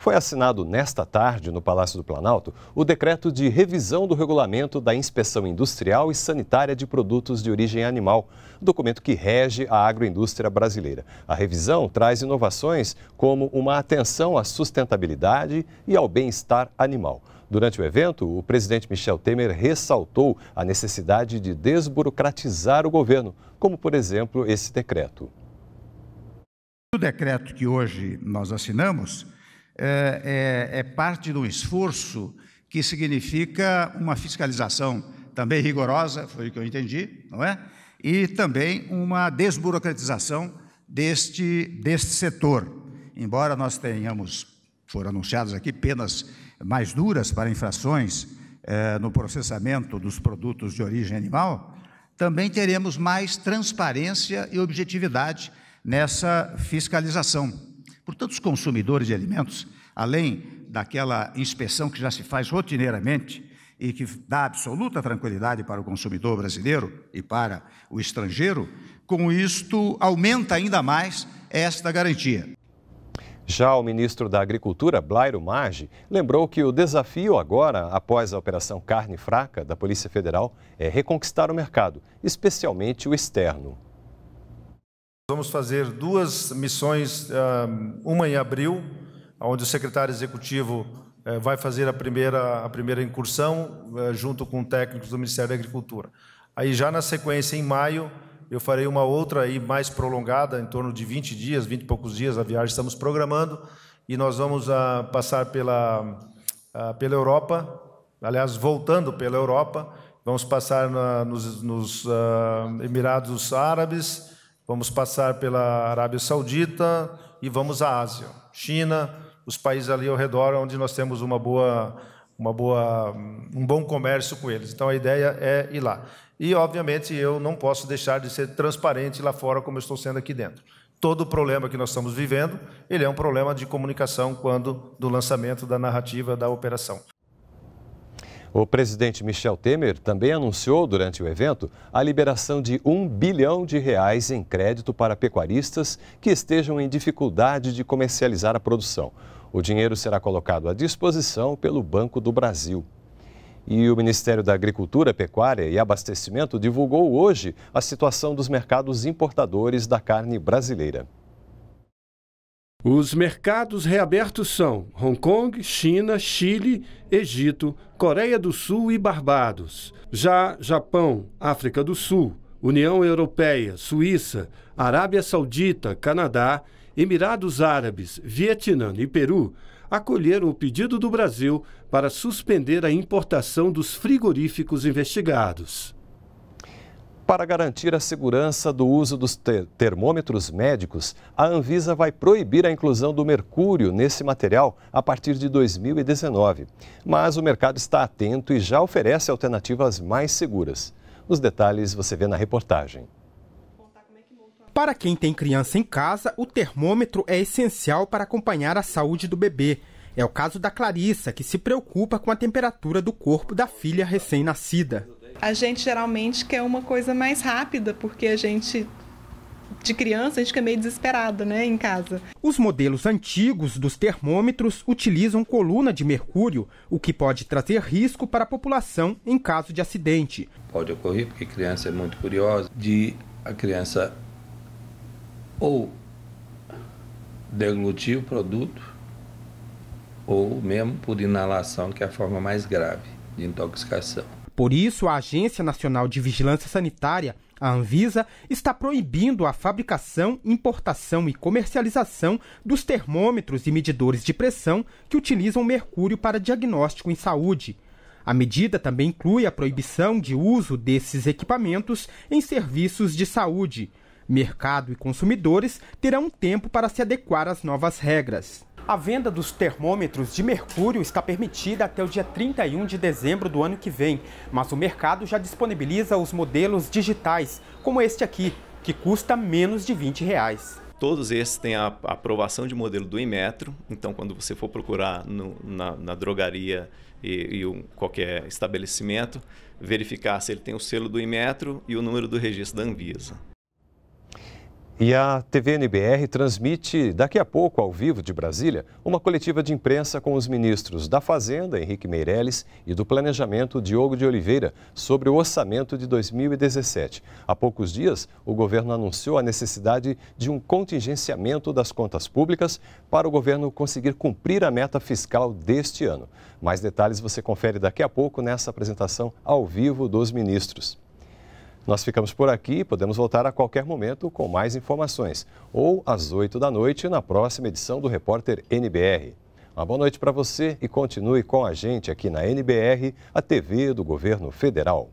Foi assinado nesta tarde, no Palácio do Planalto, o decreto de revisão do regulamento da inspeção industrial e sanitária de produtos de origem animal, documento que rege a agroindústria brasileira. A revisão traz inovações como uma atenção à sustentabilidade e ao bem-estar animal. Durante o evento, o presidente Michel Temer ressaltou a necessidade de desburocratizar o governo, como, por exemplo, esse decreto. O decreto que hoje nós assinamos é, é, é parte do esforço que significa uma fiscalização também rigorosa, foi o que eu entendi, não é? E também uma desburocratização deste, deste setor. Embora nós tenhamos, foram anunciadas aqui penas mais duras para infrações é, no processamento dos produtos de origem animal, também teremos mais transparência e objetividade nessa fiscalização. Portanto, os consumidores de alimentos, além daquela inspeção que já se faz rotineiramente e que dá absoluta tranquilidade para o consumidor brasileiro e para o estrangeiro, com isto aumenta ainda mais esta garantia. Já o ministro da Agricultura, Blairo Maggi, lembrou que o desafio agora, após a Operação Carne Fraca da Polícia Federal, é reconquistar o mercado, especialmente o externo. Vamos fazer duas missões, ah, uma em abril, onde o secretário executivo eh, vai fazer a primeira, a primeira incursão, eh, junto com técnicos do Ministério da Agricultura. Aí, já na sequência, em maio, eu farei uma outra aí mais prolongada, em torno de 20 dias, 20 e poucos dias, a viagem estamos programando, e nós vamos ah, passar pela, ah, pela Europa, aliás, voltando pela Europa, vamos passar na, nos, nos Emirados Árabes, Vamos passar pela Arábia Saudita e vamos à Ásia, China, os países ali ao redor, onde nós temos uma boa, uma boa, um bom comércio com eles. Então a ideia é ir lá. E obviamente eu não posso deixar de ser transparente lá fora como eu estou sendo aqui dentro. Todo o problema que nós estamos vivendo, ele é um problema de comunicação quando do lançamento da narrativa da operação. O presidente Michel Temer também anunciou durante o evento a liberação de um bilhão de reais em crédito para pecuaristas que estejam em dificuldade de comercializar a produção. O dinheiro será colocado à disposição pelo Banco do Brasil. E o Ministério da Agricultura, Pecuária e Abastecimento divulgou hoje a situação dos mercados importadores da carne brasileira. Os mercados reabertos são Hong Kong, China, Chile, Egito, Coreia do Sul e Barbados. Já Japão, África do Sul, União Europeia, Suíça, Arábia Saudita, Canadá, Emirados Árabes, Vietnã e Peru acolheram o pedido do Brasil para suspender a importação dos frigoríficos investigados. Para garantir a segurança do uso dos ter termômetros médicos, a Anvisa vai proibir a inclusão do mercúrio nesse material a partir de 2019. Mas o mercado está atento e já oferece alternativas mais seguras. Os detalhes você vê na reportagem. Para quem tem criança em casa, o termômetro é essencial para acompanhar a saúde do bebê. É o caso da Clarissa, que se preocupa com a temperatura do corpo da filha recém-nascida a gente geralmente quer uma coisa mais rápida, porque a gente de criança, a gente fica meio desesperado, né, em casa. Os modelos antigos dos termômetros utilizam coluna de mercúrio, o que pode trazer risco para a população em caso de acidente. Pode ocorrer, porque criança é muito curiosa, de a criança ou deglutir o produto ou mesmo por inalação, que é a forma mais grave de intoxicação. Por isso, a Agência Nacional de Vigilância Sanitária, a Anvisa, está proibindo a fabricação, importação e comercialização dos termômetros e medidores de pressão que utilizam mercúrio para diagnóstico em saúde. A medida também inclui a proibição de uso desses equipamentos em serviços de saúde. Mercado e consumidores terão tempo para se adequar às novas regras. A venda dos termômetros de mercúrio está permitida até o dia 31 de dezembro do ano que vem, mas o mercado já disponibiliza os modelos digitais, como este aqui, que custa menos de 20 reais. Todos esses têm a aprovação de modelo do Inmetro, então quando você for procurar no, na, na, drogaria e, e um, qualquer estabelecimento, verificar se ele tem o selo do Inmetro e o número do registro da Anvisa. E a TVNBR transmite daqui a pouco, ao vivo de Brasília, uma coletiva de imprensa com os ministros da Fazenda, Henrique Meirelles, e do Planejamento, Diogo de Oliveira, sobre o orçamento de 2017. Há poucos dias, o governo anunciou a necessidade de um contingenciamento das contas públicas para o governo conseguir cumprir a meta fiscal deste ano. Mais detalhes você confere daqui a pouco nessa apresentação ao vivo dos ministros. Nós ficamos por aqui e podemos voltar a qualquer momento com mais informações, ou às 8 da noite na próxima edição do Repórter NBR. Uma boa noite para você e continue com a gente aqui na NBR, a TV do Governo Federal.